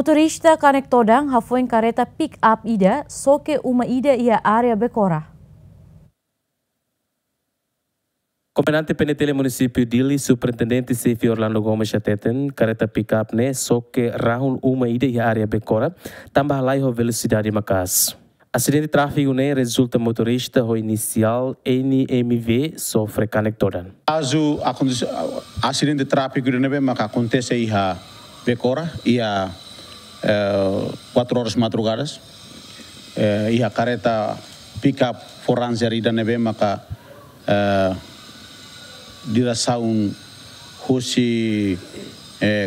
Motorista kanek todang hafuin kareta pick-up ida soke uma ida ia area bekora. Komenante Penetele Município Dili, Superintendente Sefi Orlando Gomes Ateten, kareta pick-up ne soke rahun uma ida ia area bekora, tambah laiho velocidade makas. Acidente de tráfego né, resulta motorista ho inicial NMV sofre canectoran. Caso acidente de tráfego né, mas acontece ia bekora ia 4 eh, horas madrugadas. Eh, ia kareta pickup foranzeri dan nebe maka eh, dirasaun hosi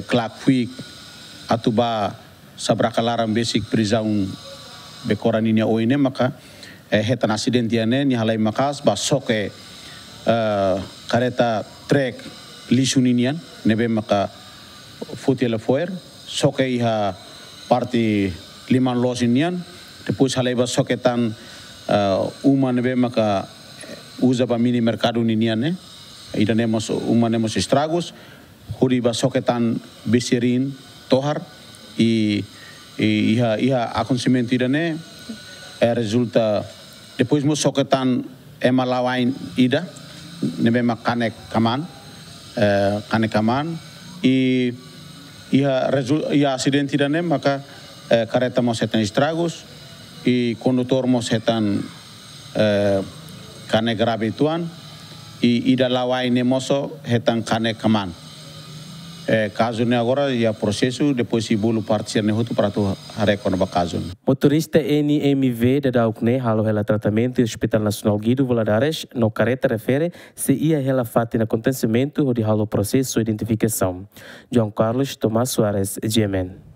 klak fuik atuba sabrakalaram basic prizaun bekoran ini oine maka hetan asiden tiane ni halai makas ba soke kareta trek lisuninian nebe maka futiela foer soke iha parti liman los inian depois halai ba soketan uh, eh, uma nebe maka uza ba mini mercado inian eh. ne ida nemos uma nemos estragos huri ba soketan besirin tohar i i iha iha acontecimento tida ne e eh, resulta depois mo soketan malawain ida nebe makanek kaman uh, kanek kaman i ia, ia accidentidane maka eh, kareta mosetan i y conductor setan eh, kane grave tuan i ida lawaine moso hetan kane kaman. caso eh, kaso ni agora ia processo depois se bolo parte ni hutu para tu hare kono caso. kaso motorista NMV da daukne halo ela tratamento e Hospital Nacional Guido Valadares no careta refere se ia ela fato na acontecimento de halo processo identificação João Carlos Tomás Soares GMN.